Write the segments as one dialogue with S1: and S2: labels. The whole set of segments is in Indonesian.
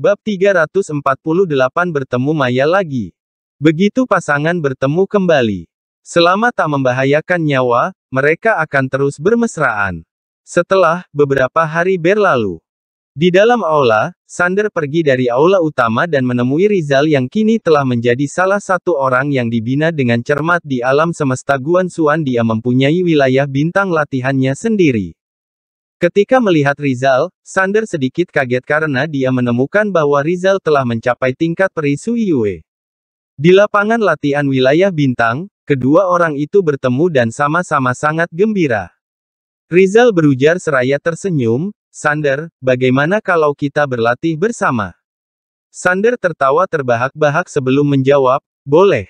S1: Bab 348 bertemu Maya lagi. Begitu pasangan bertemu kembali. Selama tak membahayakan nyawa, mereka akan terus bermesraan. Setelah beberapa hari berlalu, di dalam aula, Sander pergi dari aula utama dan menemui Rizal yang kini telah menjadi salah satu orang yang dibina dengan cermat di alam semesta Guan Suan dia mempunyai wilayah bintang latihannya sendiri. Ketika melihat Rizal, Sander sedikit kaget karena dia menemukan bahwa Rizal telah mencapai tingkat perisui Yue. Di lapangan latihan wilayah Bintang, kedua orang itu bertemu dan sama-sama sangat gembira. Rizal berujar seraya tersenyum, Sander, bagaimana kalau kita berlatih bersama? Sander tertawa terbahak-bahak sebelum menjawab, boleh.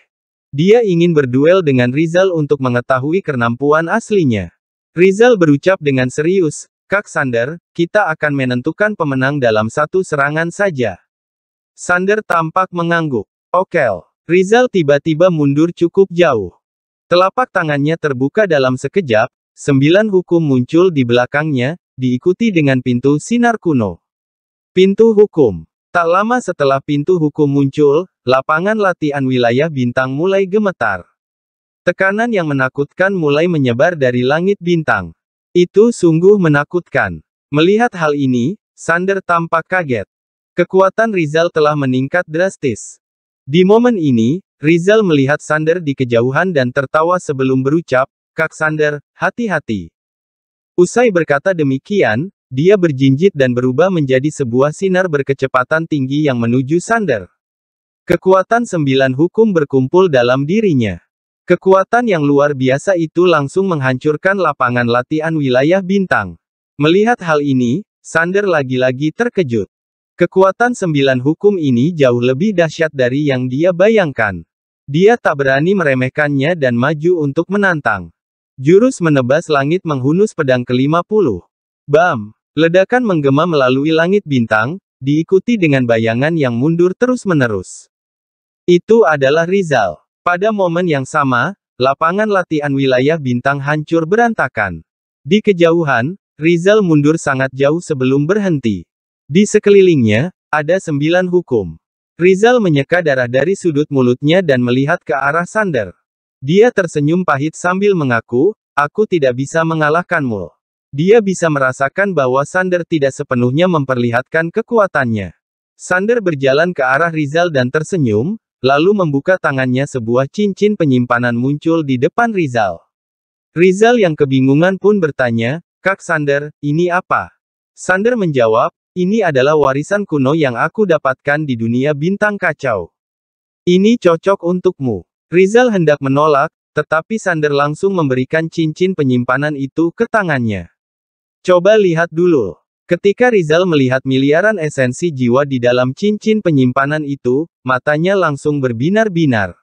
S1: Dia ingin berduel dengan Rizal untuk mengetahui kenampuan aslinya. Rizal berucap dengan serius, Kak Sander, kita akan menentukan pemenang dalam satu serangan saja. Sander tampak mengangguk. Okel. Rizal tiba-tiba mundur cukup jauh. Telapak tangannya terbuka dalam sekejap, sembilan hukum muncul di belakangnya, diikuti dengan pintu sinar kuno. Pintu hukum. Tak lama setelah pintu hukum muncul, lapangan latihan wilayah bintang mulai gemetar. Tekanan yang menakutkan mulai menyebar dari langit bintang. Itu sungguh menakutkan. Melihat hal ini, Sander tampak kaget. Kekuatan Rizal telah meningkat drastis. Di momen ini, Rizal melihat Sander di kejauhan dan tertawa sebelum berucap, Kak Sander, hati-hati. Usai berkata demikian, dia berjinjit dan berubah menjadi sebuah sinar berkecepatan tinggi yang menuju Sander. Kekuatan sembilan hukum berkumpul dalam dirinya. Kekuatan yang luar biasa itu langsung menghancurkan lapangan latihan wilayah bintang. Melihat hal ini, Sander lagi-lagi terkejut. Kekuatan sembilan hukum ini jauh lebih dahsyat dari yang dia bayangkan. Dia tak berani meremehkannya dan maju untuk menantang. Jurus menebas langit menghunus pedang ke-50. Bam! Ledakan menggema melalui langit bintang, diikuti dengan bayangan yang mundur terus-menerus. Itu adalah Rizal. Pada momen yang sama, lapangan latihan wilayah bintang hancur berantakan. Di kejauhan, Rizal mundur sangat jauh sebelum berhenti. Di sekelilingnya, ada sembilan hukum. Rizal menyeka darah dari sudut mulutnya dan melihat ke arah Sander. Dia tersenyum pahit sambil mengaku, aku tidak bisa mengalahkanmu. Dia bisa merasakan bahwa Sander tidak sepenuhnya memperlihatkan kekuatannya. Sander berjalan ke arah Rizal dan tersenyum, Lalu membuka tangannya sebuah cincin penyimpanan muncul di depan Rizal. Rizal yang kebingungan pun bertanya, Kak Sander, ini apa? Sander menjawab, ini adalah warisan kuno yang aku dapatkan di dunia bintang kacau. Ini cocok untukmu. Rizal hendak menolak, tetapi Sander langsung memberikan cincin penyimpanan itu ke tangannya. Coba lihat dulu. Ketika Rizal melihat miliaran esensi jiwa di dalam cincin penyimpanan itu, matanya langsung berbinar-binar.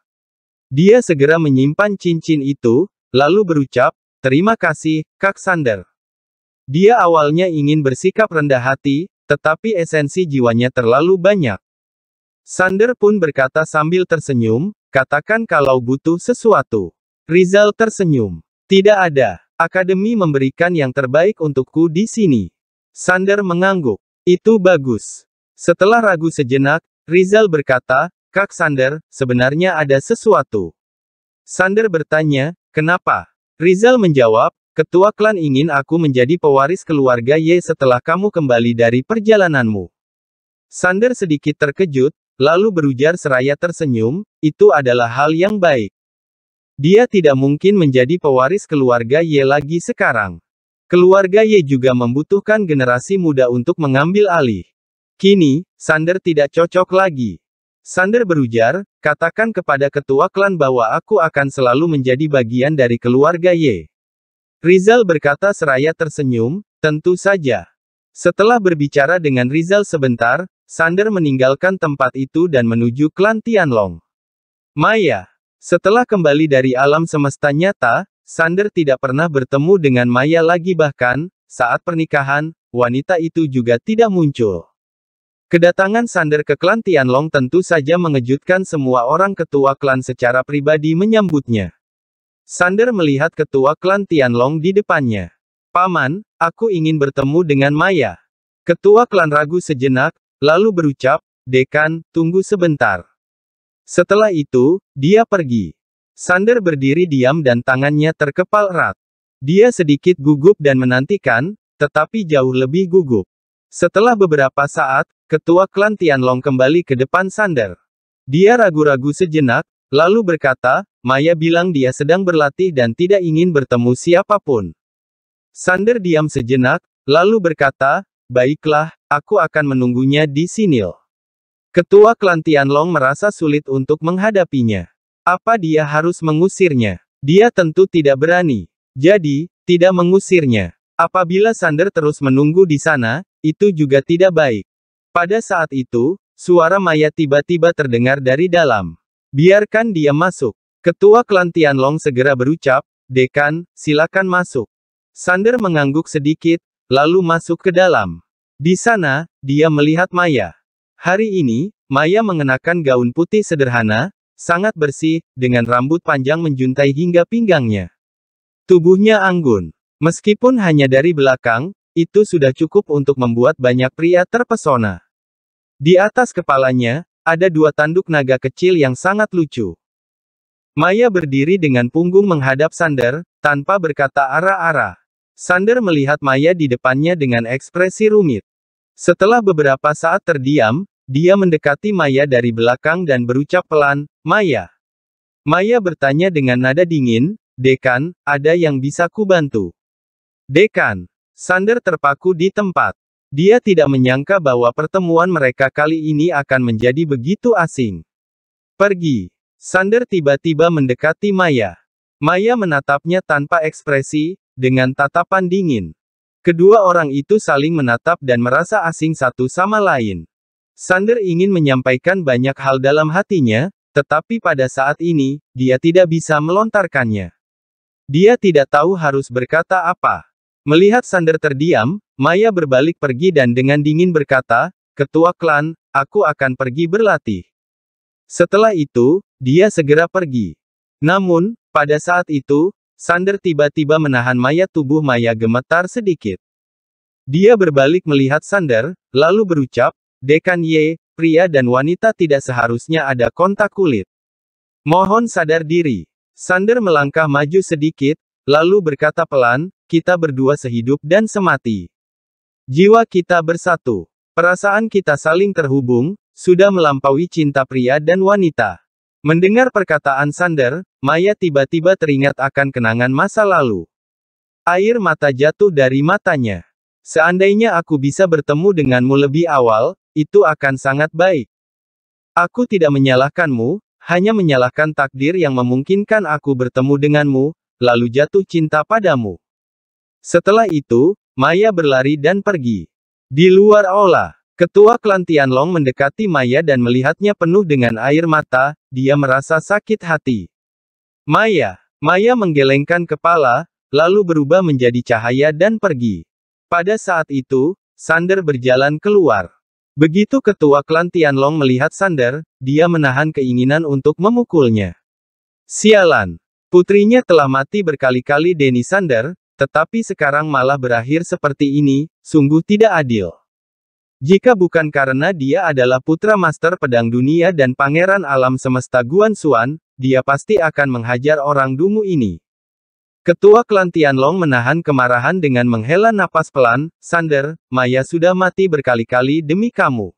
S1: Dia segera menyimpan cincin itu, lalu berucap, Terima kasih, Kak Sander. Dia awalnya ingin bersikap rendah hati, tetapi esensi jiwanya terlalu banyak. Sander pun berkata sambil tersenyum, katakan kalau butuh sesuatu. Rizal tersenyum. Tidak ada. Akademi memberikan yang terbaik untukku di sini. Sander mengangguk. Itu bagus. Setelah ragu sejenak, Rizal berkata, Kak Sander, sebenarnya ada sesuatu. Sander bertanya, kenapa? Rizal menjawab, ketua klan ingin aku menjadi pewaris keluarga Ye setelah kamu kembali dari perjalananmu. Sander sedikit terkejut, lalu berujar seraya tersenyum, itu adalah hal yang baik. Dia tidak mungkin menjadi pewaris keluarga Ye lagi sekarang. Keluarga Ye juga membutuhkan generasi muda untuk mengambil alih. Kini, Sander tidak cocok lagi. Sander berujar, katakan kepada ketua klan bahwa aku akan selalu menjadi bagian dari keluarga Ye. Rizal berkata seraya tersenyum, tentu saja. Setelah berbicara dengan Rizal sebentar, Sander meninggalkan tempat itu dan menuju klan Tianlong. Maya. Setelah kembali dari alam semesta nyata, Sander tidak pernah bertemu dengan Maya lagi bahkan, saat pernikahan, wanita itu juga tidak muncul. Kedatangan Sander ke klan Tianlong tentu saja mengejutkan semua orang ketua klan secara pribadi menyambutnya. Sander melihat ketua klan Tianlong di depannya. Paman, aku ingin bertemu dengan Maya. Ketua klan ragu sejenak, lalu berucap, Dekan, tunggu sebentar. Setelah itu, dia pergi. Sander berdiri diam dan tangannya terkepal erat. Dia sedikit gugup dan menantikan, tetapi jauh lebih gugup. Setelah beberapa saat, ketua klan Tianlong kembali ke depan Sander. Dia ragu-ragu sejenak, lalu berkata, Maya bilang dia sedang berlatih dan tidak ingin bertemu siapapun. Sander diam sejenak, lalu berkata, Baiklah, aku akan menunggunya di sini. Ketua klan Tianlong merasa sulit untuk menghadapinya. Apa dia harus mengusirnya? Dia tentu tidak berani. Jadi, tidak mengusirnya. Apabila Sander terus menunggu di sana, itu juga tidak baik. Pada saat itu, suara Maya tiba-tiba terdengar dari dalam. Biarkan dia masuk. Ketua klan Tianlong segera berucap, Dekan, silakan masuk. Sander mengangguk sedikit, lalu masuk ke dalam. Di sana, dia melihat Maya. Hari ini, Maya mengenakan gaun putih sederhana, sangat bersih, dengan rambut panjang menjuntai hingga pinggangnya. Tubuhnya anggun. Meskipun hanya dari belakang, itu sudah cukup untuk membuat banyak pria terpesona. Di atas kepalanya, ada dua tanduk naga kecil yang sangat lucu. Maya berdiri dengan punggung menghadap Sander, tanpa berkata arah arah. Sander melihat Maya di depannya dengan ekspresi rumit. Setelah beberapa saat terdiam, dia mendekati Maya dari belakang dan berucap pelan, Maya. Maya bertanya dengan nada dingin, Dekan, ada yang bisa ku bantu? Dekan. Sander terpaku di tempat. Dia tidak menyangka bahwa pertemuan mereka kali ini akan menjadi begitu asing. Pergi. Sander tiba-tiba mendekati Maya. Maya menatapnya tanpa ekspresi, dengan tatapan dingin. Kedua orang itu saling menatap dan merasa asing satu sama lain. Sander ingin menyampaikan banyak hal dalam hatinya, tetapi pada saat ini, dia tidak bisa melontarkannya. Dia tidak tahu harus berkata apa. Melihat Sander terdiam, Maya berbalik pergi dan dengan dingin berkata, Ketua klan, aku akan pergi berlatih. Setelah itu, dia segera pergi. Namun, pada saat itu, Sander tiba-tiba menahan Maya tubuh Maya gemetar sedikit. Dia berbalik melihat Sander, lalu berucap, Dekan Y, pria dan wanita tidak seharusnya ada kontak kulit. Mohon sadar diri. Sander melangkah maju sedikit, lalu berkata pelan, kita berdua sehidup dan semati. Jiwa kita bersatu. Perasaan kita saling terhubung, sudah melampaui cinta pria dan wanita. Mendengar perkataan Sander, Maya tiba-tiba teringat akan kenangan masa lalu. Air mata jatuh dari matanya. Seandainya aku bisa bertemu denganmu lebih awal, itu akan sangat baik. Aku tidak menyalahkanmu, hanya menyalahkan takdir yang memungkinkan aku bertemu denganmu, lalu jatuh cinta padamu. Setelah itu, Maya berlari dan pergi. Di luar aula, ketua klan Tianlong mendekati Maya dan melihatnya penuh dengan air mata, dia merasa sakit hati. Maya, Maya menggelengkan kepala, lalu berubah menjadi cahaya dan pergi. Pada saat itu, Sander berjalan keluar. Begitu ketua klan Tianlong melihat Sander, dia menahan keinginan untuk memukulnya. Sialan. Putrinya telah mati berkali-kali Denny Sander, tetapi sekarang malah berakhir seperti ini, sungguh tidak adil. Jika bukan karena dia adalah putra master pedang dunia dan pangeran alam semesta Guan suan, dia pasti akan menghajar orang dungu ini. Ketua klan Tianlong menahan kemarahan dengan menghela napas pelan, Sander, Maya sudah mati berkali-kali demi kamu.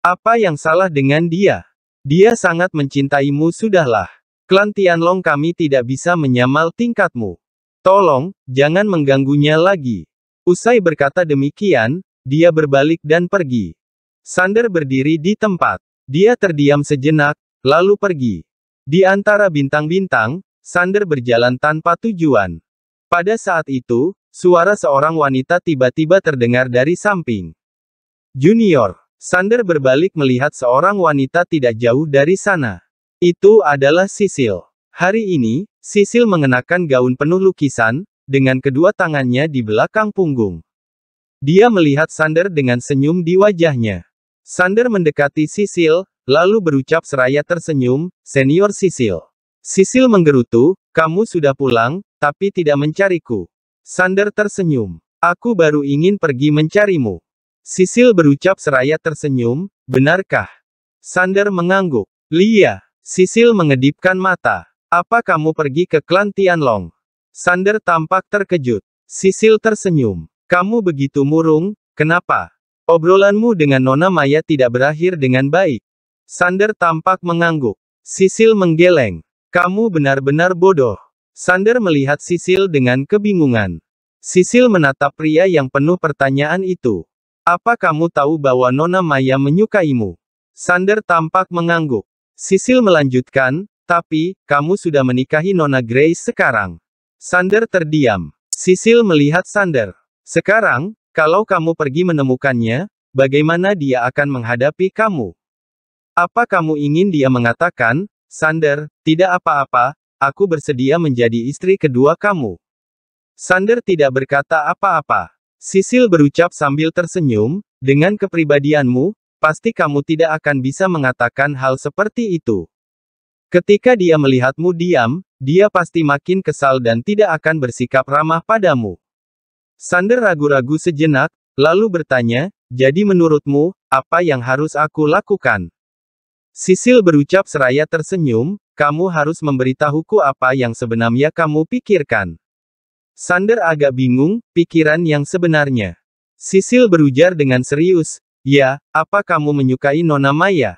S1: Apa yang salah dengan dia? Dia sangat mencintaimu sudahlah. Klan Tianlong kami tidak bisa menyamal tingkatmu. Tolong, jangan mengganggunya lagi. Usai berkata demikian, dia berbalik dan pergi. Sander berdiri di tempat. Dia terdiam sejenak, lalu pergi. Di antara bintang-bintang, Sander berjalan tanpa tujuan. Pada saat itu, suara seorang wanita tiba-tiba terdengar dari samping. Junior, Sander berbalik melihat seorang wanita tidak jauh dari sana. Itu adalah Sisil. Hari ini, Sisil mengenakan gaun penuh lukisan, dengan kedua tangannya di belakang punggung. Dia melihat Sander dengan senyum di wajahnya. Sander mendekati Sisil, lalu berucap seraya tersenyum, Senior Sisil. Sisil menggerutu, kamu sudah pulang, tapi tidak mencariku. Sander tersenyum. Aku baru ingin pergi mencarimu. Sisil berucap seraya tersenyum, benarkah? Sander mengangguk. Lia, Sisil mengedipkan mata. Apa kamu pergi ke klan Tianlong? Sander tampak terkejut. Sisil tersenyum. Kamu begitu murung, kenapa? Obrolanmu dengan Nona Maya tidak berakhir dengan baik. Sander tampak mengangguk. Sisil menggeleng. Kamu benar-benar bodoh. Sander melihat Sisil dengan kebingungan. Sisil menatap pria yang penuh pertanyaan itu. Apa kamu tahu bahwa Nona Maya menyukaimu? Sander tampak mengangguk. Sisil melanjutkan, tapi, kamu sudah menikahi Nona Grace sekarang. Sander terdiam. Sisil melihat Sander. Sekarang, kalau kamu pergi menemukannya, bagaimana dia akan menghadapi kamu? Apa kamu ingin dia mengatakan, Sander, tidak apa-apa, aku bersedia menjadi istri kedua kamu. Sander tidak berkata apa-apa. Sisil berucap sambil tersenyum, dengan kepribadianmu, pasti kamu tidak akan bisa mengatakan hal seperti itu. Ketika dia melihatmu diam, dia pasti makin kesal dan tidak akan bersikap ramah padamu. Sander ragu-ragu sejenak, lalu bertanya, jadi menurutmu, apa yang harus aku lakukan? Sisil berucap seraya tersenyum, kamu harus memberitahuku apa yang sebenarnya kamu pikirkan. Sander agak bingung, pikiran yang sebenarnya. Sisil berujar dengan serius, ya, apa kamu menyukai Nona Maya?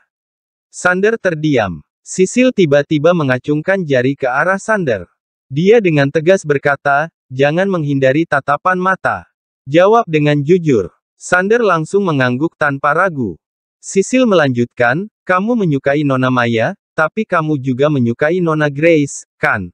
S1: Sander terdiam. Sisil tiba-tiba mengacungkan jari ke arah Sander. Dia dengan tegas berkata, jangan menghindari tatapan mata. Jawab dengan jujur. Sander langsung mengangguk tanpa ragu. Sisil melanjutkan, kamu menyukai Nona Maya, tapi kamu juga menyukai Nona Grace, kan?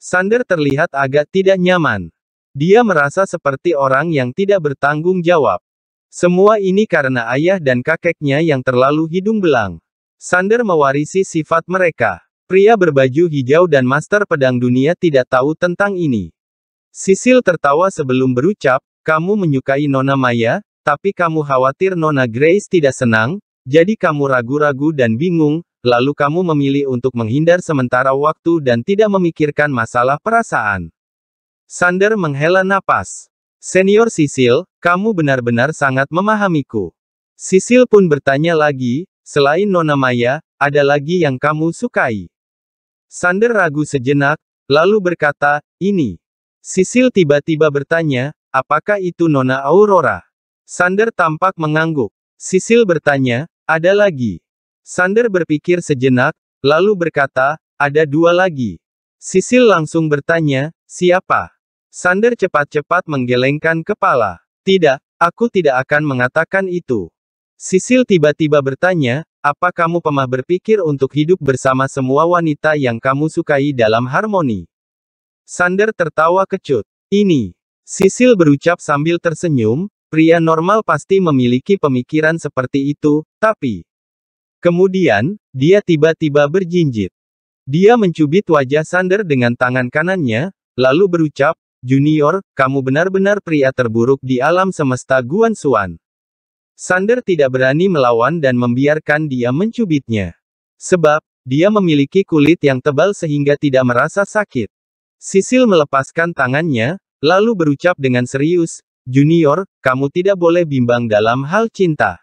S1: Sander terlihat agak tidak nyaman. Dia merasa seperti orang yang tidak bertanggung jawab. Semua ini karena ayah dan kakeknya yang terlalu hidung belang. Sander mewarisi sifat mereka. Pria berbaju hijau dan master pedang dunia tidak tahu tentang ini. Sisil tertawa sebelum berucap, kamu menyukai Nona Maya, tapi kamu khawatir Nona Grace tidak senang, jadi kamu ragu-ragu dan bingung, lalu kamu memilih untuk menghindar sementara waktu dan tidak memikirkan masalah perasaan. Sander menghela napas. Senior Sisil, kamu benar-benar sangat memahamiku. Sisil pun bertanya lagi, selain Nona Maya, ada lagi yang kamu sukai. Sander ragu sejenak, lalu berkata, ini. Sisil tiba-tiba bertanya, apakah itu Nona Aurora? Sander tampak mengangguk. Sisil bertanya, ada lagi. Sander berpikir sejenak, lalu berkata, ada dua lagi. Sisil langsung bertanya, siapa? Sander cepat-cepat menggelengkan kepala. Tidak, aku tidak akan mengatakan itu. Sisil tiba-tiba bertanya, apa kamu pemah berpikir untuk hidup bersama semua wanita yang kamu sukai dalam harmoni? Sander tertawa kecut. Ini. Sisil berucap sambil tersenyum, Pria normal pasti memiliki pemikiran seperti itu, tapi... Kemudian, dia tiba-tiba berjinjit. Dia mencubit wajah Sander dengan tangan kanannya, lalu berucap, Junior, kamu benar-benar pria terburuk di alam semesta Guan Suan. Sander tidak berani melawan dan membiarkan dia mencubitnya. Sebab, dia memiliki kulit yang tebal sehingga tidak merasa sakit. Sisil melepaskan tangannya, lalu berucap dengan serius, Junior, kamu tidak boleh bimbang dalam hal cinta.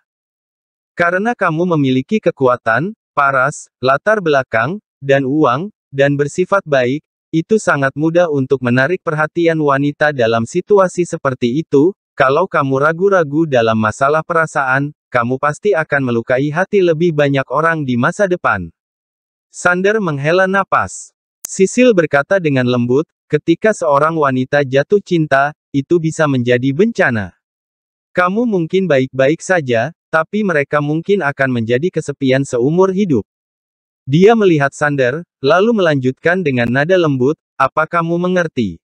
S1: Karena kamu memiliki kekuatan, paras, latar belakang, dan uang, dan bersifat baik, itu sangat mudah untuk menarik perhatian wanita dalam situasi seperti itu. Kalau kamu ragu-ragu dalam masalah perasaan, kamu pasti akan melukai hati lebih banyak orang di masa depan. Sander menghela napas. Sisil berkata dengan lembut, ketika seorang wanita jatuh cinta, itu bisa menjadi bencana. Kamu mungkin baik-baik saja, tapi mereka mungkin akan menjadi kesepian seumur hidup. Dia melihat Sander, lalu melanjutkan dengan nada lembut, apa kamu mengerti?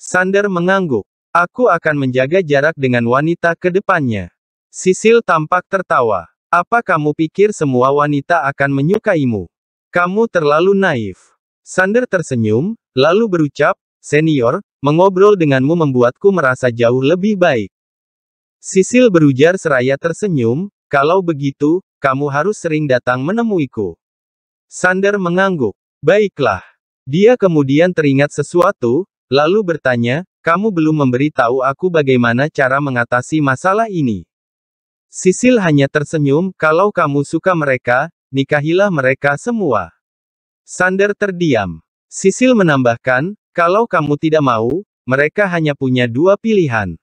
S1: Sander mengangguk. Aku akan menjaga jarak dengan wanita ke depannya. Sisil tampak tertawa. Apa kamu pikir semua wanita akan menyukaimu? Kamu terlalu naif. Sander tersenyum, lalu berucap, Senior, mengobrol denganmu membuatku merasa jauh lebih baik. Sisil berujar seraya tersenyum, kalau begitu, kamu harus sering datang menemuiku. Sander mengangguk. Baiklah. Dia kemudian teringat sesuatu, lalu bertanya, kamu belum memberi tahu aku bagaimana cara mengatasi masalah ini. Sisil hanya tersenyum, kalau kamu suka mereka, nikahilah mereka semua. Sander terdiam. Sisil menambahkan, kalau kamu tidak mau, mereka hanya punya dua pilihan.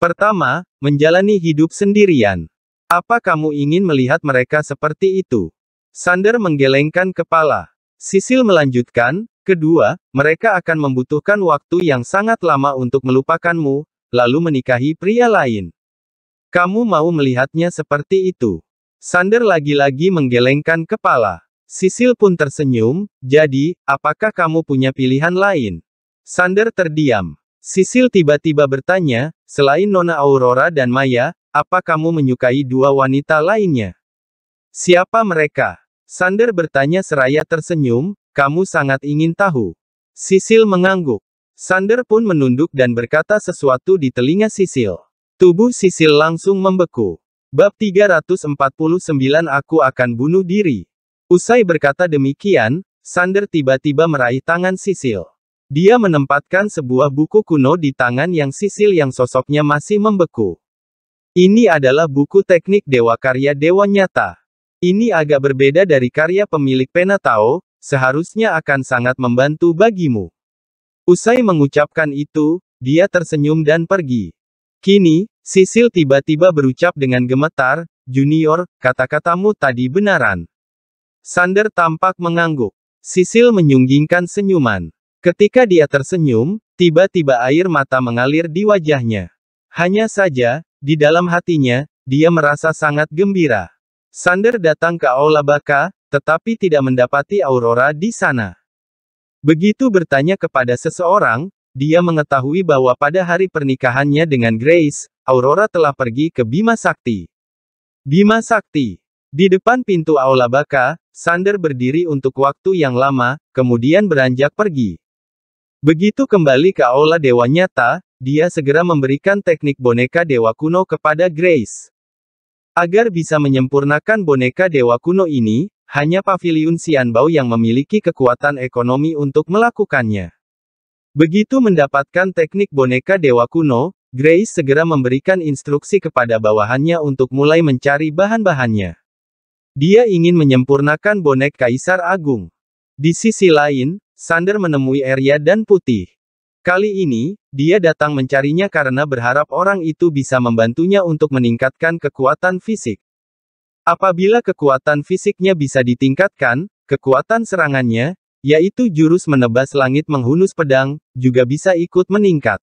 S1: Pertama, menjalani hidup sendirian. Apa kamu ingin melihat mereka seperti itu? Sander menggelengkan kepala. Sisil melanjutkan, kedua, mereka akan membutuhkan waktu yang sangat lama untuk melupakanmu, lalu menikahi pria lain. Kamu mau melihatnya seperti itu? Sander lagi-lagi menggelengkan kepala. Sisil pun tersenyum, jadi, apakah kamu punya pilihan lain? Sander terdiam. Sisil tiba-tiba bertanya, selain Nona Aurora dan Maya, apa kamu menyukai dua wanita lainnya? Siapa mereka? Sander bertanya seraya tersenyum, kamu sangat ingin tahu. Sisil mengangguk. Sander pun menunduk dan berkata sesuatu di telinga Sisil. Tubuh Sisil langsung membeku. Bab 349 Aku akan bunuh diri. Usai berkata demikian, Sander tiba-tiba meraih tangan Sisil. Dia menempatkan sebuah buku kuno di tangan yang Sisil yang sosoknya masih membeku. Ini adalah buku teknik dewa karya dewa nyata. Ini agak berbeda dari karya pemilik pena Tao, seharusnya akan sangat membantu bagimu. Usai mengucapkan itu, dia tersenyum dan pergi. Kini, Sisil tiba-tiba berucap dengan gemetar, Junior, kata-katamu tadi benaran. Sander tampak mengangguk. Sisil menyunggingkan senyuman. Ketika dia tersenyum, tiba-tiba air mata mengalir di wajahnya. Hanya saja, di dalam hatinya, dia merasa sangat gembira. Sander datang ke Aula Baka, tetapi tidak mendapati Aurora di sana. Begitu bertanya kepada seseorang, dia mengetahui bahwa pada hari pernikahannya dengan Grace, Aurora telah pergi ke Bima Sakti. Bima Sakti, di depan pintu aula baka, Sander berdiri untuk waktu yang lama, kemudian beranjak pergi. Begitu kembali ke aula dewa nyata, dia segera memberikan teknik boneka dewa kuno kepada Grace. Agar bisa menyempurnakan boneka dewa kuno ini, hanya Paviliun Sianbao yang memiliki kekuatan ekonomi untuk melakukannya. Begitu mendapatkan teknik boneka dewa kuno, Grace segera memberikan instruksi kepada bawahannya untuk mulai mencari bahan-bahannya. Dia ingin menyempurnakan bonek Kaisar Agung. Di sisi lain, Sander menemui Arya dan Putih. Kali ini, dia datang mencarinya karena berharap orang itu bisa membantunya untuk meningkatkan kekuatan fisik. Apabila kekuatan fisiknya bisa ditingkatkan, kekuatan serangannya, yaitu jurus menebas langit menghunus pedang, juga bisa ikut meningkat.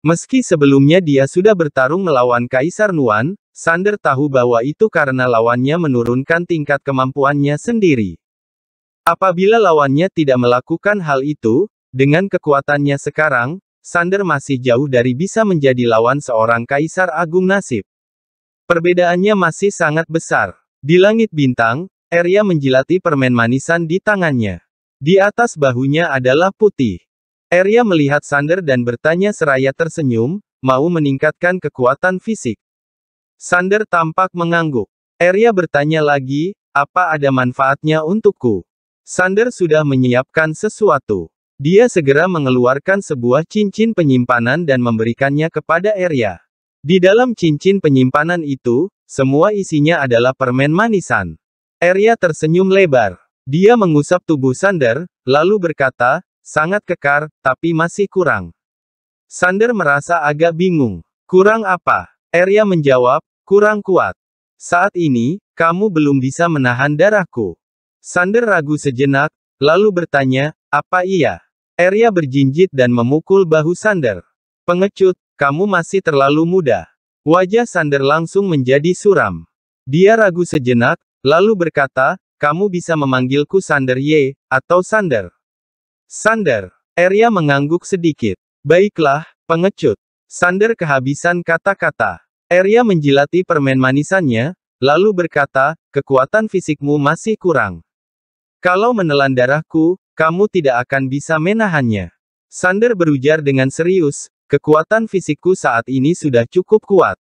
S1: Meski sebelumnya dia sudah bertarung melawan Kaisar Nuan, Sander tahu bahwa itu karena lawannya menurunkan tingkat kemampuannya sendiri. Apabila lawannya tidak melakukan hal itu, dengan kekuatannya sekarang, Sander masih jauh dari bisa menjadi lawan seorang Kaisar Agung Nasib. Perbedaannya masih sangat besar. Di langit bintang, Arya menjilati permen manisan di tangannya. Di atas bahunya adalah putih. Arya melihat Sander dan bertanya seraya tersenyum, mau meningkatkan kekuatan fisik. Sander tampak mengangguk. Arya bertanya lagi, apa ada manfaatnya untukku? Sander sudah menyiapkan sesuatu. Dia segera mengeluarkan sebuah cincin penyimpanan dan memberikannya kepada Arya. Di dalam cincin penyimpanan itu, semua isinya adalah permen manisan. Arya tersenyum lebar. Dia mengusap tubuh Sander, lalu berkata, sangat kekar, tapi masih kurang. Sander merasa agak bingung. Kurang apa? Arya menjawab, kurang kuat. Saat ini, kamu belum bisa menahan darahku. Sander ragu sejenak, lalu bertanya, apa iya? Arya berjinjit dan memukul bahu Sander. Pengecut, kamu masih terlalu muda. Wajah Sander langsung menjadi suram. Dia ragu sejenak, lalu berkata, kamu bisa memanggilku Sander Ye atau Sander. Sander, Arya mengangguk sedikit. Baiklah, pengecut. Sander kehabisan kata-kata. Arya menjilati permen manisannya, lalu berkata, kekuatan fisikmu masih kurang. Kalau menelan darahku, kamu tidak akan bisa menahannya. Sander berujar dengan serius, kekuatan fisikku saat ini sudah cukup kuat.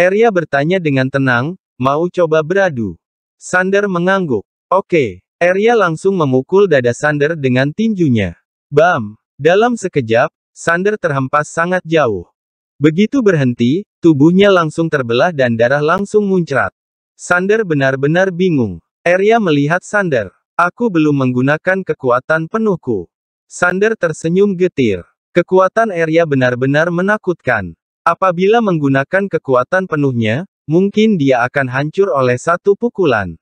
S1: Arya bertanya dengan tenang, mau coba beradu. Sander mengangguk. Oke, Arya langsung memukul dada Sander dengan tinjunya. Bam! Dalam sekejap, Sander terhempas sangat jauh. Begitu berhenti, tubuhnya langsung terbelah dan darah langsung muncrat. Sander benar-benar bingung. Arya melihat Sander. Aku belum menggunakan kekuatan penuhku. Sander tersenyum getir. Kekuatan Arya benar-benar menakutkan. Apabila menggunakan kekuatan penuhnya, mungkin dia akan hancur oleh satu pukulan.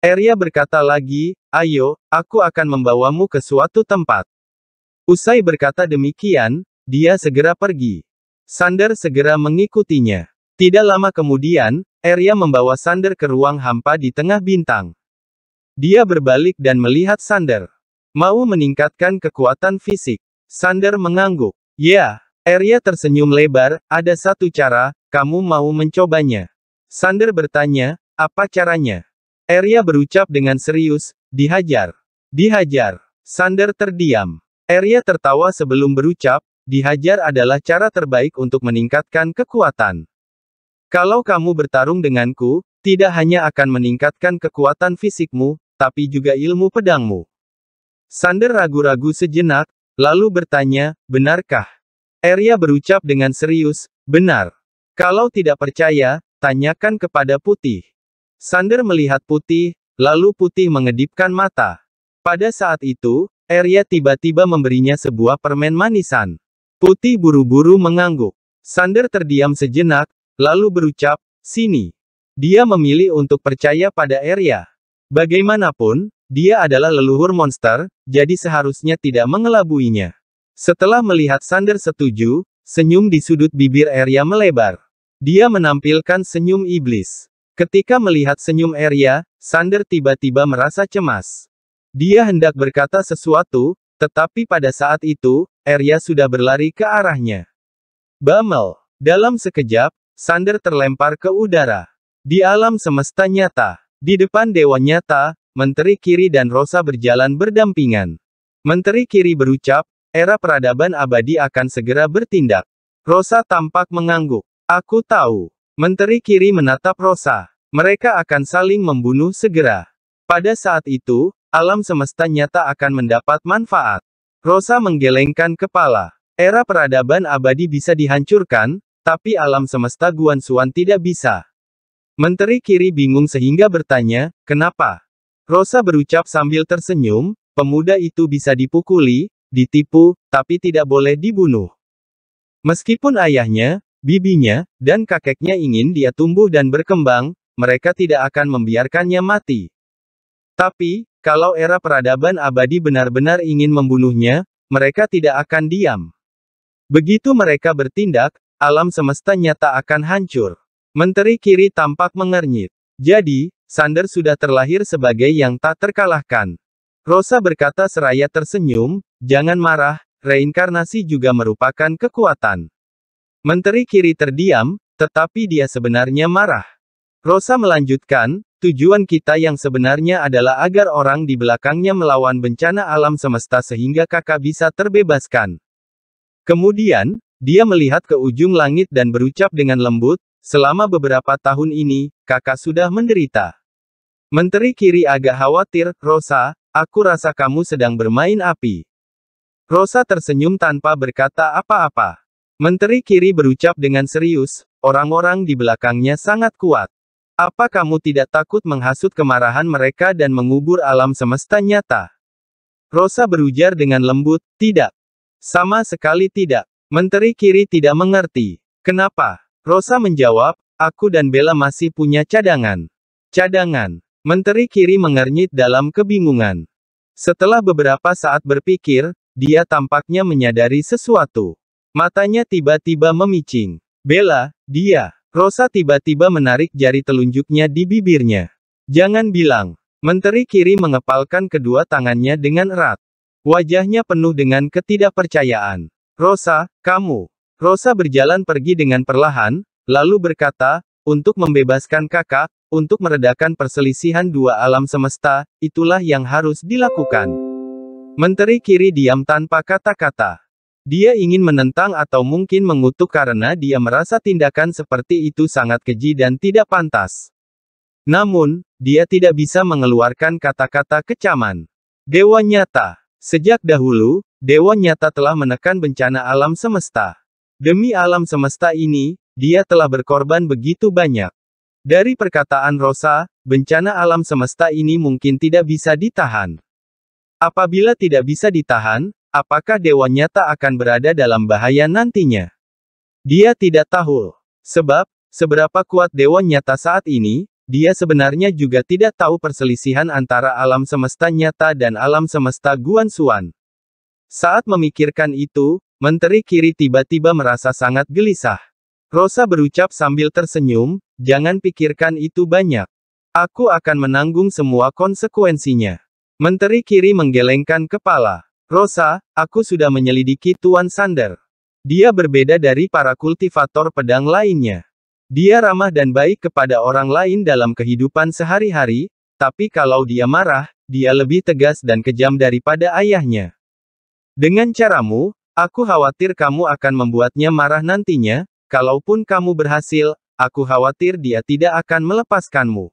S1: Arya berkata lagi, ayo, aku akan membawamu ke suatu tempat. Usai berkata demikian, dia segera pergi. Sander segera mengikutinya. Tidak lama kemudian, Arya membawa Sander ke ruang hampa di tengah bintang. Dia berbalik dan melihat Sander. Mau meningkatkan kekuatan fisik. Sander mengangguk. Ya, Arya tersenyum lebar, ada satu cara, kamu mau mencobanya. Sander bertanya, apa caranya? Arya berucap dengan serius, dihajar. Dihajar. Sander terdiam. Arya tertawa sebelum berucap, Dihajar adalah cara terbaik untuk meningkatkan kekuatan. Kalau kamu bertarung denganku, tidak hanya akan meningkatkan kekuatan fisikmu, tapi juga ilmu pedangmu. Sander ragu-ragu sejenak, lalu bertanya, benarkah? Arya berucap dengan serius, benar. Kalau tidak percaya, tanyakan kepada Putih. Sander melihat Putih, lalu Putih mengedipkan mata. Pada saat itu, Arya tiba-tiba memberinya sebuah permen manisan. Putih buru-buru mengangguk. Sander terdiam sejenak, lalu berucap, sini. Dia memilih untuk percaya pada Arya. Bagaimanapun, dia adalah leluhur monster, jadi seharusnya tidak mengelabuinya. Setelah melihat Sander setuju, senyum di sudut bibir Arya melebar. Dia menampilkan senyum iblis. Ketika melihat senyum Arya, Sander tiba-tiba merasa cemas. Dia hendak berkata sesuatu, tetapi pada saat itu, Arya sudah berlari ke arahnya. Bamel. Dalam sekejap, Sander terlempar ke udara. Di alam semesta nyata. Di depan dewa nyata, Menteri Kiri dan Rosa berjalan berdampingan. Menteri Kiri berucap, era peradaban abadi akan segera bertindak. Rosa tampak mengangguk. Aku tahu. Menteri Kiri menatap Rosa. Mereka akan saling membunuh segera. Pada saat itu, alam semesta nyata akan mendapat manfaat. Rosa menggelengkan kepala. Era peradaban abadi bisa dihancurkan, tapi alam semesta Guan Suan tidak bisa. Menteri Kiri bingung sehingga bertanya, kenapa? Rosa berucap sambil tersenyum, pemuda itu bisa dipukuli, ditipu, tapi tidak boleh dibunuh. Meskipun ayahnya, bibinya, dan kakeknya ingin dia tumbuh dan berkembang, mereka tidak akan membiarkannya mati. Tapi, kalau era peradaban abadi benar-benar ingin membunuhnya, mereka tidak akan diam. Begitu mereka bertindak, alam semesta nyata akan hancur. Menteri kiri tampak mengernyit. Jadi, Sander sudah terlahir sebagai yang tak terkalahkan. Rosa berkata seraya tersenyum, jangan marah, reinkarnasi juga merupakan kekuatan. Menteri kiri terdiam, tetapi dia sebenarnya marah. Rosa melanjutkan, Tujuan kita yang sebenarnya adalah agar orang di belakangnya melawan bencana alam semesta sehingga kakak bisa terbebaskan. Kemudian, dia melihat ke ujung langit dan berucap dengan lembut, selama beberapa tahun ini, kakak sudah menderita. Menteri kiri agak khawatir, Rosa, aku rasa kamu sedang bermain api. Rosa tersenyum tanpa berkata apa-apa. Menteri kiri berucap dengan serius, orang-orang di belakangnya sangat kuat. Apa kamu tidak takut menghasut kemarahan mereka dan mengubur alam semesta nyata? Rosa berujar dengan lembut, tidak. Sama sekali tidak. Menteri kiri tidak mengerti. Kenapa? Rosa menjawab, aku dan Bella masih punya cadangan. Cadangan. Menteri kiri mengernyit dalam kebingungan. Setelah beberapa saat berpikir, dia tampaknya menyadari sesuatu. Matanya tiba-tiba memicing. Bella, dia. Rosa tiba-tiba menarik jari telunjuknya di bibirnya. Jangan bilang. Menteri kiri mengepalkan kedua tangannya dengan erat. Wajahnya penuh dengan ketidakpercayaan. Rosa, kamu. Rosa berjalan pergi dengan perlahan, lalu berkata, untuk membebaskan kakak, untuk meredakan perselisihan dua alam semesta, itulah yang harus dilakukan. Menteri kiri diam tanpa kata-kata. Dia ingin menentang atau mungkin mengutuk karena dia merasa tindakan seperti itu sangat keji dan tidak pantas. Namun, dia tidak bisa mengeluarkan kata-kata kecaman. Dewa Nyata Sejak dahulu, Dewa Nyata telah menekan bencana alam semesta. Demi alam semesta ini, dia telah berkorban begitu banyak. Dari perkataan Rosa, bencana alam semesta ini mungkin tidak bisa ditahan. Apabila tidak bisa ditahan, apakah dewa nyata akan berada dalam bahaya nantinya. Dia tidak tahu. Sebab, seberapa kuat dewa nyata saat ini, dia sebenarnya juga tidak tahu perselisihan antara alam semesta nyata dan alam semesta Guan Suan. Saat memikirkan itu, Menteri Kiri tiba-tiba merasa sangat gelisah. Rosa berucap sambil tersenyum, jangan pikirkan itu banyak. Aku akan menanggung semua konsekuensinya. Menteri Kiri menggelengkan kepala. Rosa, aku sudah menyelidiki Tuan Sander. Dia berbeda dari para kultivator pedang lainnya. Dia ramah dan baik kepada orang lain dalam kehidupan sehari-hari, tapi kalau dia marah, dia lebih tegas dan kejam daripada ayahnya. Dengan caramu, aku khawatir kamu akan membuatnya marah nantinya, kalaupun kamu berhasil, aku khawatir dia tidak akan melepaskanmu.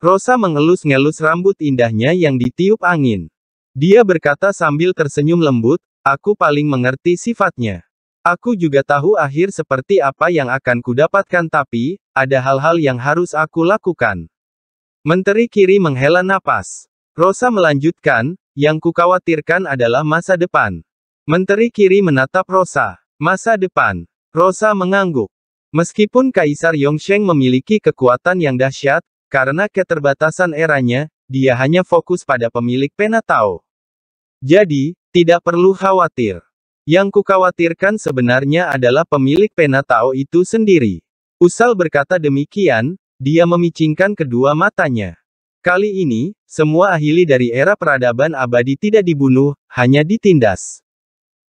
S1: Rosa mengelus-ngelus rambut indahnya yang ditiup angin. Dia berkata sambil tersenyum lembut, aku paling mengerti sifatnya. Aku juga tahu akhir seperti apa yang akan kudapatkan tapi, ada hal-hal yang harus aku lakukan. Menteri kiri menghela napas. Rosa melanjutkan, yang kukhawatirkan adalah masa depan. Menteri kiri menatap Rosa. Masa depan. Rosa mengangguk. Meskipun Kaisar Yongsheng memiliki kekuatan yang dahsyat, karena keterbatasan eranya, dia hanya fokus pada pemilik pena Tao. Jadi, tidak perlu khawatir. Yang kukhawatirkan sebenarnya adalah pemilik pena Tao itu sendiri. Usal berkata demikian, dia memicingkan kedua matanya. Kali ini, semua ahli dari era peradaban abadi tidak dibunuh, hanya ditindas.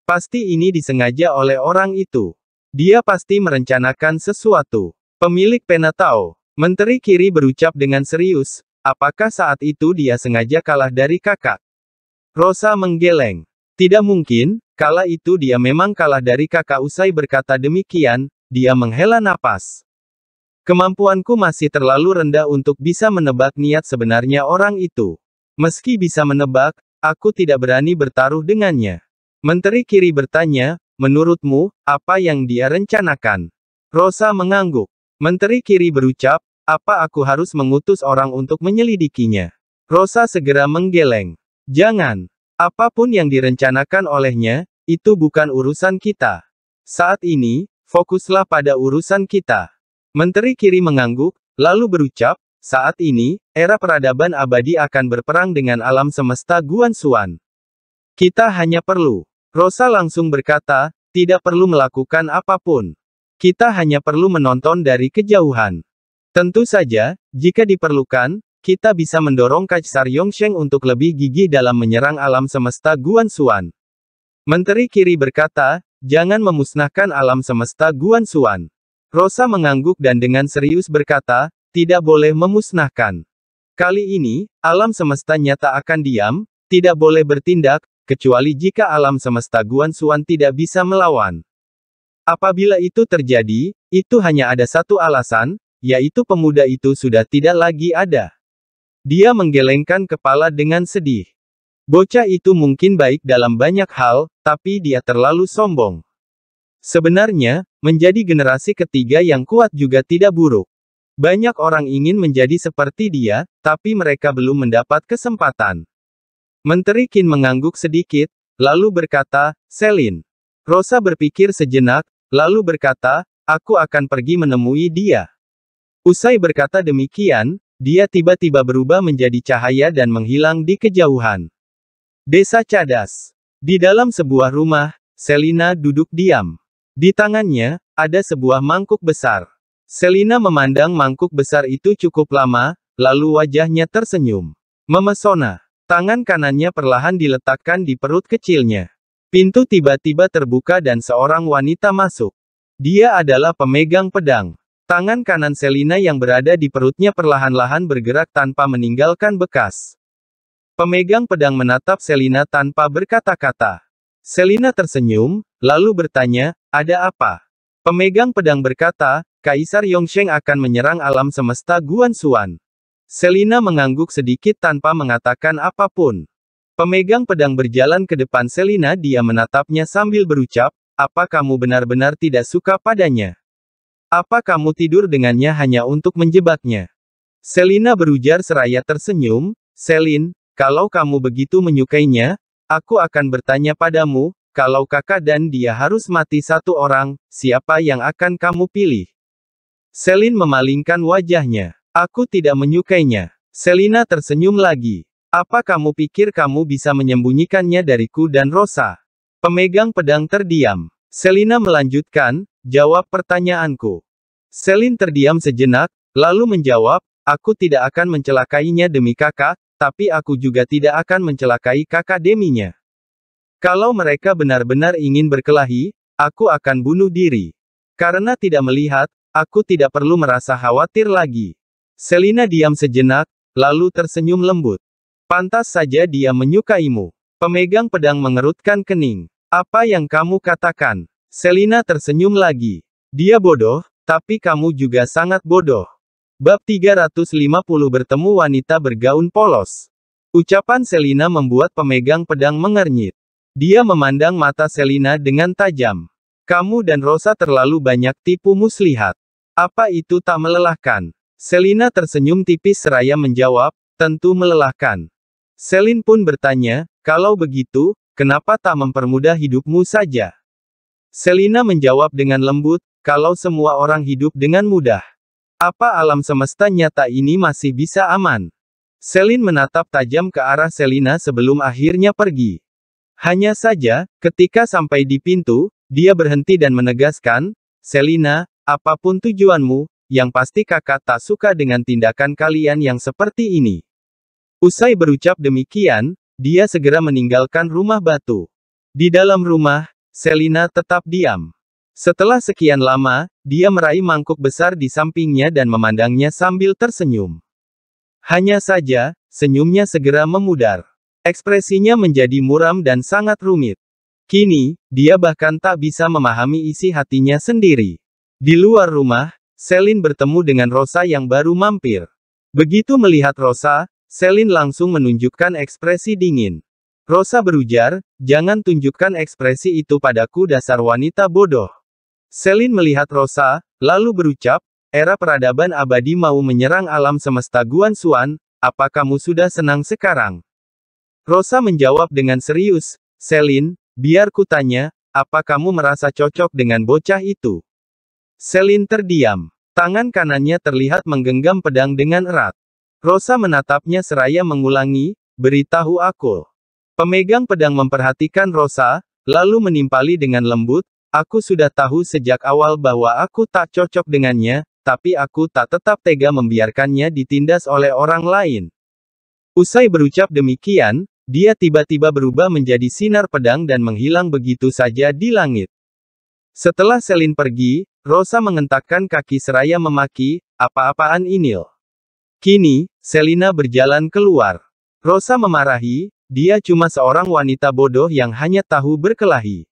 S1: Pasti ini disengaja oleh orang itu. Dia pasti merencanakan sesuatu. Pemilik pena Tao, Menteri Kiri berucap dengan serius, apakah saat itu dia sengaja kalah dari kakak? Rosa menggeleng. Tidak mungkin, kala itu dia memang kalah dari kakak usai berkata demikian, dia menghela napas. Kemampuanku masih terlalu rendah untuk bisa menebak niat sebenarnya orang itu. Meski bisa menebak, aku tidak berani bertaruh dengannya. Menteri Kiri bertanya, menurutmu, apa yang dia rencanakan? Rosa mengangguk. Menteri Kiri berucap, apa aku harus mengutus orang untuk menyelidikinya? Rosa segera menggeleng. Jangan. Apapun yang direncanakan olehnya, itu bukan urusan kita. Saat ini, fokuslah pada urusan kita. Menteri kiri mengangguk, lalu berucap, saat ini, era peradaban abadi akan berperang dengan alam semesta Guan Suan. Kita hanya perlu. Rosa langsung berkata, tidak perlu melakukan apapun. Kita hanya perlu menonton dari kejauhan. Tentu saja, jika diperlukan, kita bisa mendorong Kaisar Yongsheng untuk lebih gigih dalam menyerang alam semesta Guan Xuan. Menteri Kiri berkata, jangan memusnahkan alam semesta Guan Xuan. Rosa mengangguk dan dengan serius berkata, tidak boleh memusnahkan. Kali ini, alam semesta nyata akan diam, tidak boleh bertindak, kecuali jika alam semesta Guan Xuan tidak bisa melawan. Apabila itu terjadi, itu hanya ada satu alasan, yaitu pemuda itu sudah tidak lagi ada. Dia menggelengkan kepala dengan sedih. Bocah itu mungkin baik dalam banyak hal, tapi dia terlalu sombong. Sebenarnya, menjadi generasi ketiga yang kuat juga tidak buruk. Banyak orang ingin menjadi seperti dia, tapi mereka belum mendapat kesempatan. Menteri kin mengangguk sedikit, lalu berkata, Selin. Rosa berpikir sejenak, lalu berkata, aku akan pergi menemui dia. Usai berkata demikian, dia tiba-tiba berubah menjadi cahaya dan menghilang di kejauhan. Desa Cadas. Di dalam sebuah rumah, Selina duduk diam. Di tangannya, ada sebuah mangkuk besar. Selina memandang mangkuk besar itu cukup lama, lalu wajahnya tersenyum. Memesona. Tangan kanannya perlahan diletakkan di perut kecilnya. Pintu tiba-tiba terbuka dan seorang wanita masuk. Dia adalah pemegang pedang. Tangan kanan Selina yang berada di perutnya perlahan-lahan bergerak tanpa meninggalkan bekas. Pemegang pedang menatap Selina tanpa berkata-kata. Selina tersenyum, lalu bertanya, ada apa? Pemegang pedang berkata, Kaisar Yongsheng akan menyerang alam semesta Guan Guanxuan. Selina mengangguk sedikit tanpa mengatakan apapun. Pemegang pedang berjalan ke depan Selina dia menatapnya sambil berucap, apa kamu benar-benar tidak suka padanya? Apa kamu tidur dengannya hanya untuk menjebaknya? Selina berujar seraya tersenyum, Selin, kalau kamu begitu menyukainya, aku akan bertanya padamu, kalau kakak dan dia harus mati satu orang, siapa yang akan kamu pilih? Selin memalingkan wajahnya. Aku tidak menyukainya. Selina tersenyum lagi. Apa kamu pikir kamu bisa menyembunyikannya dariku dan Rosa? Pemegang pedang terdiam. Selina melanjutkan, Jawab pertanyaanku. Selin terdiam sejenak, lalu menjawab, aku tidak akan mencelakainya demi kakak, tapi aku juga tidak akan mencelakai kakak deminya. Kalau mereka benar-benar ingin berkelahi, aku akan bunuh diri. Karena tidak melihat, aku tidak perlu merasa khawatir lagi. Selina diam sejenak, lalu tersenyum lembut. Pantas saja dia menyukaimu. Pemegang pedang mengerutkan kening. Apa yang kamu katakan? Selina tersenyum lagi. Dia bodoh, tapi kamu juga sangat bodoh. Bab 350 bertemu wanita bergaun polos. Ucapan Selina membuat pemegang pedang mengernyit. Dia memandang mata Selina dengan tajam. Kamu dan Rosa terlalu banyak tipu muslihat. Apa itu tak melelahkan? Selina tersenyum tipis seraya menjawab, tentu melelahkan. Selin pun bertanya, kalau begitu, kenapa tak mempermudah hidupmu saja? Selina menjawab dengan lembut, kalau semua orang hidup dengan mudah. Apa alam semesta nyata ini masih bisa aman? Selin menatap tajam ke arah Selina sebelum akhirnya pergi. Hanya saja, ketika sampai di pintu, dia berhenti dan menegaskan, Selina, apapun tujuanmu, yang pasti kakak tak suka dengan tindakan kalian yang seperti ini. Usai berucap demikian, dia segera meninggalkan rumah batu. Di dalam rumah, Selina tetap diam. Setelah sekian lama, dia meraih mangkuk besar di sampingnya dan memandangnya sambil tersenyum. Hanya saja, senyumnya segera memudar. Ekspresinya menjadi muram dan sangat rumit. Kini, dia bahkan tak bisa memahami isi hatinya sendiri. Di luar rumah, Selin bertemu dengan Rosa yang baru mampir. Begitu melihat Rosa, Selin langsung menunjukkan ekspresi dingin. Rosa berujar, jangan tunjukkan ekspresi itu padaku dasar wanita bodoh. Selin melihat Rosa, lalu berucap, era peradaban abadi mau menyerang alam semesta Guan Suan. apa kamu sudah senang sekarang? Rosa menjawab dengan serius, Selin, biar kutanya, apa kamu merasa cocok dengan bocah itu? Selin terdiam. Tangan kanannya terlihat menggenggam pedang dengan erat. Rosa menatapnya seraya mengulangi, beritahu aku. Pemegang pedang memperhatikan Rosa, lalu menimpali dengan lembut, Aku sudah tahu sejak awal bahwa aku tak cocok dengannya, tapi aku tak tetap tega membiarkannya ditindas oleh orang lain. Usai berucap demikian, dia tiba-tiba berubah menjadi sinar pedang dan menghilang begitu saja di langit. Setelah Selin pergi, Rosa mengentakkan kaki seraya memaki, apa-apaan Inil. Kini, Selina berjalan keluar. Rosa memarahi, dia cuma seorang wanita bodoh yang hanya tahu berkelahi.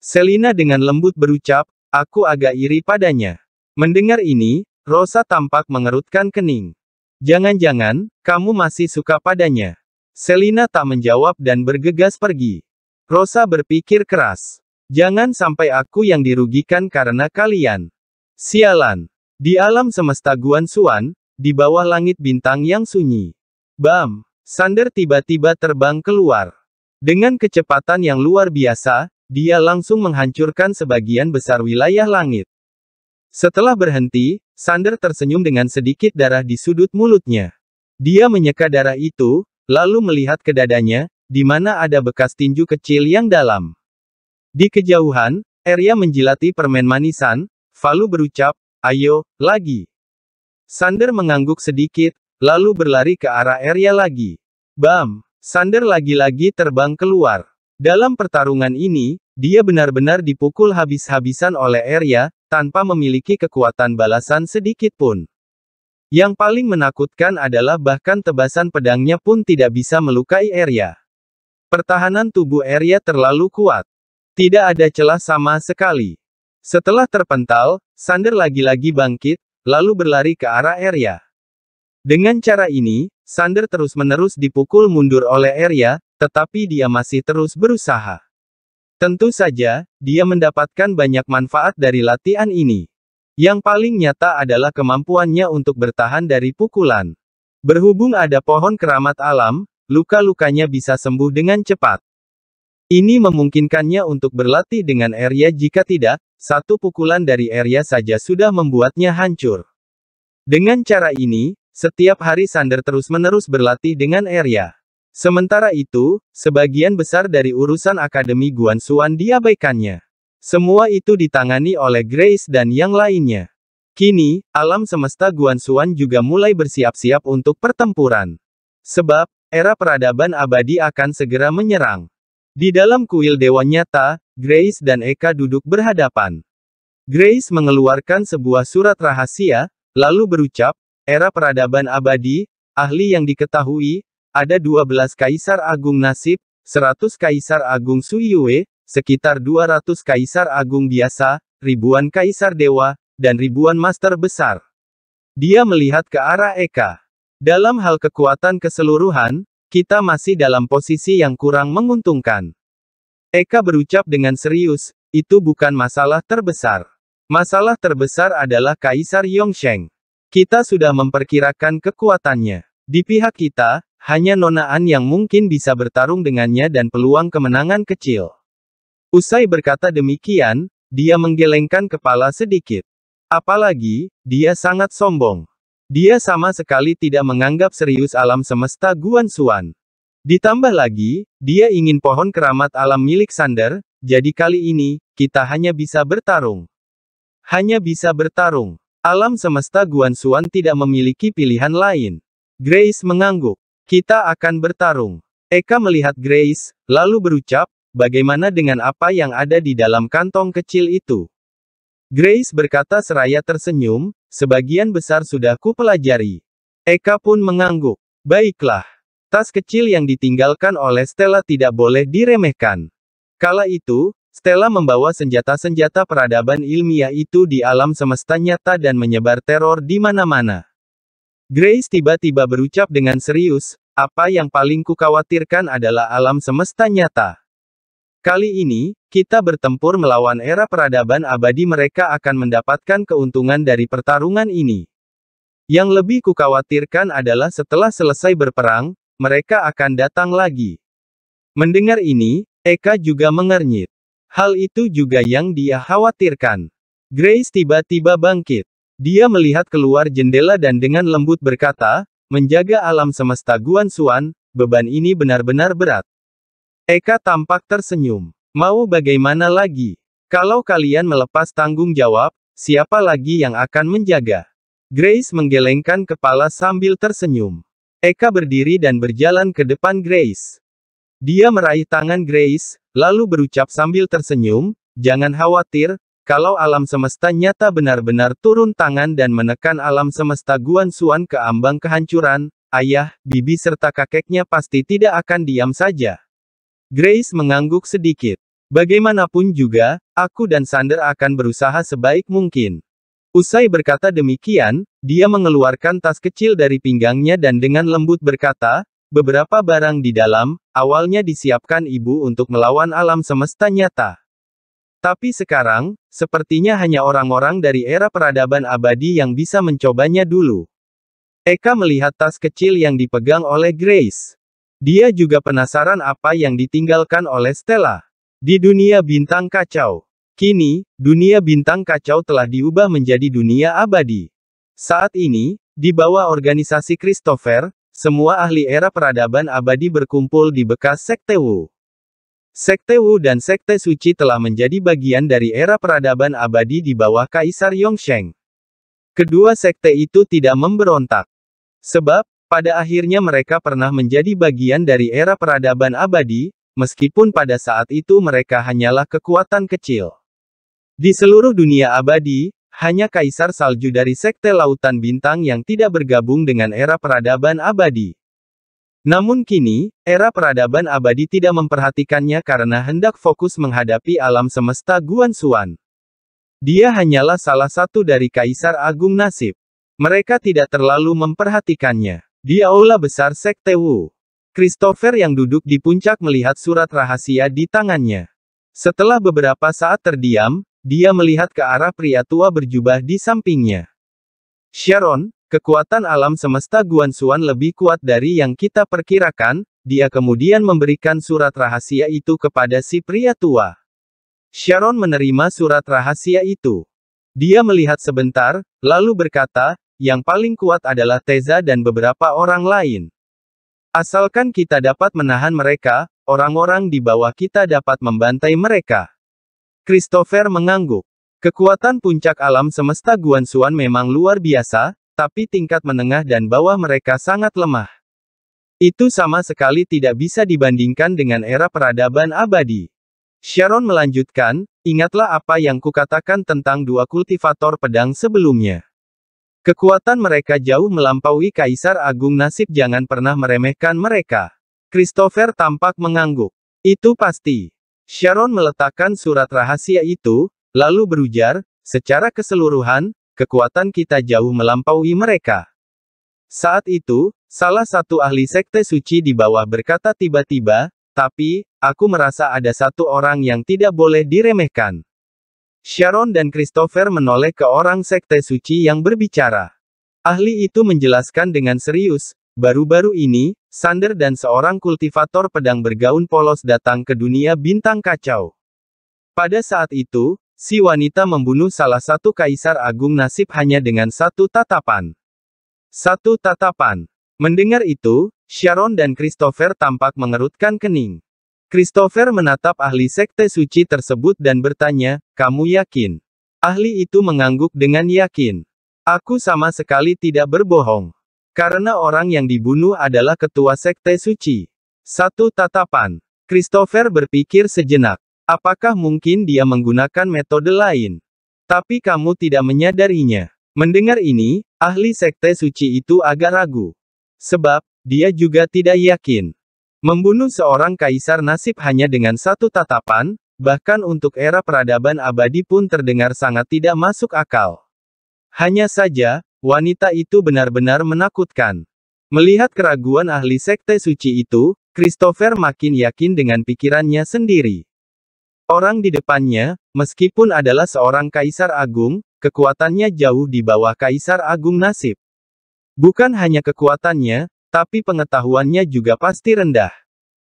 S1: Selina dengan lembut berucap, aku agak iri padanya. Mendengar ini, Rosa tampak mengerutkan kening. Jangan-jangan, kamu masih suka padanya. Selina tak menjawab dan bergegas pergi. Rosa berpikir keras. Jangan sampai aku yang dirugikan karena kalian. Sialan. Di alam semesta Guan Suan, di bawah langit bintang yang sunyi. Bam. Sander tiba-tiba terbang keluar. Dengan kecepatan yang luar biasa, dia langsung menghancurkan sebagian besar wilayah langit. Setelah berhenti, Sander tersenyum dengan sedikit darah di sudut mulutnya. Dia menyeka darah itu, lalu melihat ke dadanya, di mana ada bekas tinju kecil yang dalam. Di kejauhan, Arya menjilati permen manisan, Falu berucap, ayo, lagi. Sander mengangguk sedikit, Lalu berlari ke arah area lagi. Bam! Sander lagi-lagi terbang keluar. Dalam pertarungan ini, dia benar-benar dipukul habis-habisan oleh Arya, tanpa memiliki kekuatan balasan sedikit pun. Yang paling menakutkan adalah bahkan tebasan pedangnya pun tidak bisa melukai Arya. Pertahanan tubuh Arya terlalu kuat. Tidak ada celah sama sekali. Setelah terpental, Sander lagi-lagi bangkit, lalu berlari ke arah Arya. Dengan cara ini, Sander terus-menerus dipukul mundur oleh Arya, tetapi dia masih terus berusaha. Tentu saja, dia mendapatkan banyak manfaat dari latihan ini. Yang paling nyata adalah kemampuannya untuk bertahan dari pukulan. Berhubung ada pohon keramat alam, luka-lukanya bisa sembuh dengan cepat. Ini memungkinkannya untuk berlatih dengan Arya jika tidak, satu pukulan dari Arya saja sudah membuatnya hancur. Dengan cara ini, setiap hari Sander terus-menerus berlatih dengan Erya. Sementara itu, sebagian besar dari urusan Akademi Guan Suan diabaikannya. Semua itu ditangani oleh Grace dan yang lainnya. Kini, alam semesta Guan Suan juga mulai bersiap-siap untuk pertempuran. Sebab, era peradaban abadi akan segera menyerang. Di dalam kuil dewa nyata, Grace dan Eka duduk berhadapan. Grace mengeluarkan sebuah surat rahasia, lalu berucap, Era peradaban abadi, ahli yang diketahui, ada 12 Kaisar Agung Nasib, 100 Kaisar Agung Suiyue, sekitar 200 Kaisar Agung biasa, ribuan Kaisar Dewa, dan ribuan Master Besar. Dia melihat ke arah Eka. Dalam hal kekuatan keseluruhan, kita masih dalam posisi yang kurang menguntungkan. Eka berucap dengan serius, itu bukan masalah terbesar. Masalah terbesar adalah Kaisar Yongsheng. Kita sudah memperkirakan kekuatannya. Di pihak kita, hanya Nonaan yang mungkin bisa bertarung dengannya dan peluang kemenangan kecil. Usai berkata demikian, dia menggelengkan kepala sedikit. Apalagi, dia sangat sombong. Dia sama sekali tidak menganggap serius alam semesta Guan Xuan. Ditambah lagi, dia ingin pohon keramat alam milik Sander, jadi kali ini, kita hanya bisa bertarung. Hanya bisa bertarung. Alam semesta Guan Guansuan tidak memiliki pilihan lain. Grace mengangguk. Kita akan bertarung. Eka melihat Grace, lalu berucap, bagaimana dengan apa yang ada di dalam kantong kecil itu? Grace berkata seraya tersenyum, sebagian besar sudah kupelajari. Eka pun mengangguk. Baiklah. Tas kecil yang ditinggalkan oleh Stella tidak boleh diremehkan. Kala itu, Stella membawa senjata-senjata peradaban ilmiah itu di alam semesta nyata dan menyebar teror di mana-mana. Grace tiba-tiba berucap dengan serius, apa yang paling kukhawatirkan adalah alam semesta nyata. Kali ini, kita bertempur melawan era peradaban abadi mereka akan mendapatkan keuntungan dari pertarungan ini. Yang lebih kukhawatirkan adalah setelah selesai berperang, mereka akan datang lagi. Mendengar ini, Eka juga mengernyit. Hal itu juga yang dia khawatirkan. Grace tiba-tiba bangkit. Dia melihat keluar jendela dan dengan lembut berkata, menjaga alam semesta Guan Suan, beban ini benar-benar berat. Eka tampak tersenyum. Mau bagaimana lagi? Kalau kalian melepas tanggung jawab, siapa lagi yang akan menjaga? Grace menggelengkan kepala sambil tersenyum. Eka berdiri dan berjalan ke depan Grace. Dia meraih tangan Grace, lalu berucap sambil tersenyum, jangan khawatir, kalau alam semesta nyata benar-benar turun tangan dan menekan alam semesta Guan Suan ke ambang kehancuran, ayah, bibi serta kakeknya pasti tidak akan diam saja. Grace mengangguk sedikit. Bagaimanapun juga, aku dan Sander akan berusaha sebaik mungkin. Usai berkata demikian, dia mengeluarkan tas kecil dari pinggangnya dan dengan lembut berkata, Beberapa barang di dalam, awalnya disiapkan ibu untuk melawan alam semesta nyata. Tapi sekarang, sepertinya hanya orang-orang dari era peradaban abadi yang bisa mencobanya dulu. Eka melihat tas kecil yang dipegang oleh Grace. Dia juga penasaran apa yang ditinggalkan oleh Stella. Di dunia bintang kacau. Kini, dunia bintang kacau telah diubah menjadi dunia abadi. Saat ini, di bawah organisasi Christopher, semua ahli era peradaban abadi berkumpul di bekas Sekte Wu. Sekte Wu dan Sekte Suci telah menjadi bagian dari era peradaban abadi di bawah Kaisar Yongsheng. Kedua sekte itu tidak memberontak. Sebab, pada akhirnya mereka pernah menjadi bagian dari era peradaban abadi, meskipun pada saat itu mereka hanyalah kekuatan kecil. Di seluruh dunia abadi, hanya Kaisar Salju dari Sekte Lautan Bintang yang tidak bergabung dengan era peradaban abadi. Namun kini, era peradaban abadi tidak memperhatikannya karena hendak fokus menghadapi alam semesta Guan Xuan. Dia hanyalah salah satu dari Kaisar Agung Nasib. Mereka tidak terlalu memperhatikannya. Di aula besar Sekte Wu, Christopher yang duduk di puncak melihat surat rahasia di tangannya. Setelah beberapa saat terdiam, dia melihat ke arah pria tua berjubah di sampingnya. Sharon, kekuatan alam semesta Guan Suan lebih kuat dari yang kita perkirakan, dia kemudian memberikan surat rahasia itu kepada si pria tua. Sharon menerima surat rahasia itu. Dia melihat sebentar, lalu berkata, yang paling kuat adalah Teza dan beberapa orang lain. Asalkan kita dapat menahan mereka, orang-orang di bawah kita dapat membantai mereka. Christopher mengangguk. Kekuatan puncak alam semesta Guan Suan memang luar biasa, tapi tingkat menengah dan bawah mereka sangat lemah. Itu sama sekali tidak bisa dibandingkan dengan era peradaban abadi. Sharon melanjutkan, ingatlah apa yang kukatakan tentang dua kultivator pedang sebelumnya. Kekuatan mereka jauh melampaui Kaisar Agung Nasib jangan pernah meremehkan mereka. Christopher tampak mengangguk. Itu pasti. Sharon meletakkan surat rahasia itu, lalu berujar, secara keseluruhan, kekuatan kita jauh melampaui mereka. Saat itu, salah satu ahli sekte suci di bawah berkata tiba-tiba, tapi, aku merasa ada satu orang yang tidak boleh diremehkan. Sharon dan Christopher menoleh ke orang sekte suci yang berbicara. Ahli itu menjelaskan dengan serius, Baru-baru ini, Sander dan seorang kultivator pedang bergaun polos datang ke dunia bintang kacau. Pada saat itu, si wanita membunuh salah satu kaisar agung nasib hanya dengan satu tatapan. Satu tatapan. Mendengar itu, Sharon dan Christopher tampak mengerutkan kening. Christopher menatap ahli sekte suci tersebut dan bertanya, kamu yakin? Ahli itu mengangguk dengan yakin. Aku sama sekali tidak berbohong. Karena orang yang dibunuh adalah ketua sekte suci. Satu tatapan. Christopher berpikir sejenak. Apakah mungkin dia menggunakan metode lain? Tapi kamu tidak menyadarinya. Mendengar ini, ahli sekte suci itu agak ragu. Sebab, dia juga tidak yakin. Membunuh seorang kaisar nasib hanya dengan satu tatapan, bahkan untuk era peradaban abadi pun terdengar sangat tidak masuk akal. Hanya saja, Wanita itu benar-benar menakutkan. Melihat keraguan ahli sekte suci itu, Christopher makin yakin dengan pikirannya sendiri. Orang di depannya, meskipun adalah seorang kaisar agung, kekuatannya jauh di bawah kaisar agung nasib. Bukan hanya kekuatannya, tapi pengetahuannya juga pasti rendah.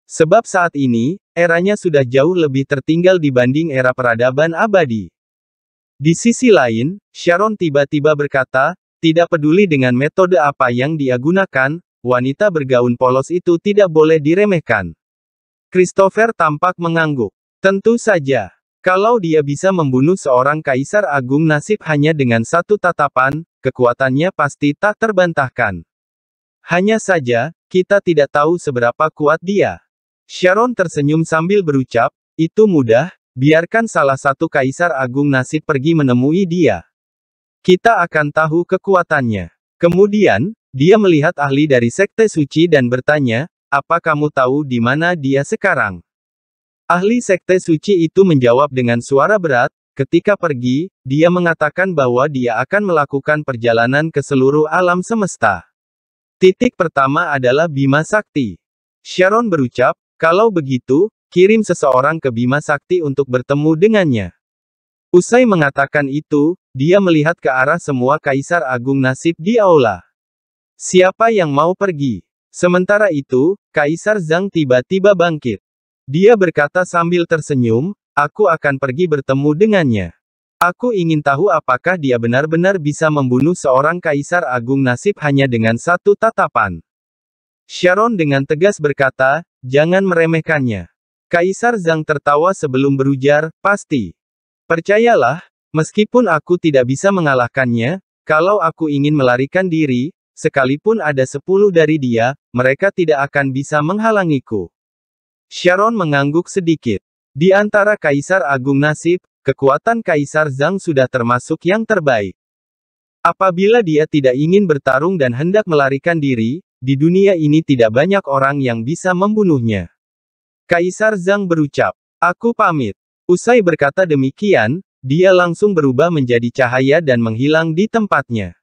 S1: Sebab saat ini, eranya sudah jauh lebih tertinggal dibanding era peradaban abadi. Di sisi lain, Sharon tiba-tiba berkata, tidak peduli dengan metode apa yang dia gunakan, wanita bergaun polos itu tidak boleh diremehkan. Christopher tampak mengangguk. Tentu saja. Kalau dia bisa membunuh seorang kaisar agung nasib hanya dengan satu tatapan, kekuatannya pasti tak terbantahkan. Hanya saja, kita tidak tahu seberapa kuat dia. Sharon tersenyum sambil berucap, itu mudah, biarkan salah satu kaisar agung nasib pergi menemui dia. Kita akan tahu kekuatannya. Kemudian, dia melihat ahli dari sekte suci dan bertanya, apa kamu tahu di mana dia sekarang? Ahli sekte suci itu menjawab dengan suara berat, ketika pergi, dia mengatakan bahwa dia akan melakukan perjalanan ke seluruh alam semesta. Titik pertama adalah Bima Sakti. Sharon berucap, kalau begitu, kirim seseorang ke Bima Sakti untuk bertemu dengannya. Usai mengatakan itu, dia melihat ke arah semua kaisar agung nasib di aula. Siapa yang mau pergi? Sementara itu, Kaisar Zhang tiba-tiba bangkit. Dia berkata sambil tersenyum, aku akan pergi bertemu dengannya. Aku ingin tahu apakah dia benar-benar bisa membunuh seorang kaisar agung nasib hanya dengan satu tatapan. Sharon dengan tegas berkata, jangan meremehkannya. Kaisar Zhang tertawa sebelum berujar, pasti. Percayalah, meskipun aku tidak bisa mengalahkannya, kalau aku ingin melarikan diri, sekalipun ada sepuluh dari dia, mereka tidak akan bisa menghalangiku. Sharon mengangguk sedikit. Di antara Kaisar Agung Nasib, kekuatan Kaisar Zhang sudah termasuk yang terbaik. Apabila dia tidak ingin bertarung dan hendak melarikan diri, di dunia ini tidak banyak orang yang bisa membunuhnya. Kaisar Zhang berucap, Aku pamit. Usai berkata demikian, dia langsung berubah menjadi cahaya dan menghilang di tempatnya.